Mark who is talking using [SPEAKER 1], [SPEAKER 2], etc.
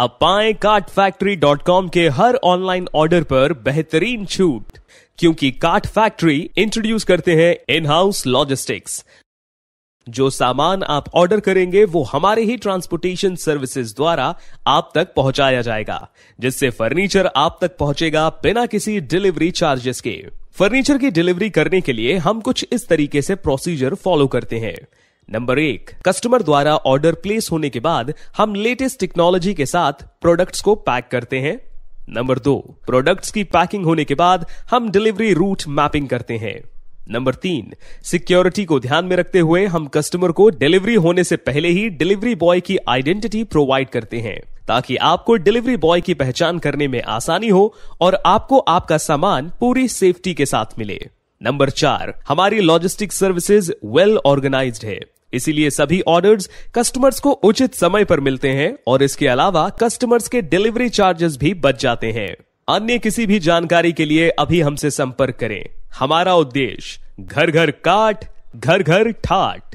[SPEAKER 1] अब पाए काट फैक्ट्री डॉट कॉम के हर ऑनलाइन ऑर्डर पर बेहतरीन छूट क्योंकि काट फैक्ट्री इंट्रोड्यूस करते हैं इन हाउस लॉजिस्टिक्स जो सामान आप ऑर्डर करेंगे वो हमारे ही ट्रांसपोर्टेशन सर्विसेज द्वारा आप तक पहुंचाया जाएगा जिससे फर्नीचर आप तक पहुंचेगा बिना किसी डिलीवरी चार्जेस के फर्नीचर की डिलीवरी करने के लिए हम कुछ इस तरीके से प्रोसीजर फॉलो करते हैं नंबर एक कस्टमर द्वारा ऑर्डर प्लेस होने के बाद हम लेटेस्ट टेक्नोलॉजी के साथ प्रोडक्ट्स को पैक करते हैं नंबर दो प्रोडक्ट्स की पैकिंग होने के बाद हम डिलीवरी रूट मैपिंग करते हैं नंबर तीन सिक्योरिटी को ध्यान में रखते हुए हम कस्टमर को डिलीवरी होने से पहले ही डिलीवरी बॉय की आइडेंटिटी प्रोवाइड करते हैं ताकि आपको डिलीवरी बॉय की पहचान करने में आसानी हो और आपको आपका सामान पूरी सेफ्टी के साथ मिले नंबर चार हमारी लॉजिस्टिक सर्विसेज वेल ऑर्गेनाइज्ड है इसीलिए सभी ऑर्डर्स कस्टमर्स को उचित समय पर मिलते हैं और इसके अलावा कस्टमर्स के डिलीवरी चार्जेस भी बच जाते हैं अन्य किसी भी जानकारी के लिए अभी हमसे संपर्क करें हमारा उद्देश्य घर घर काट घर घर ठाट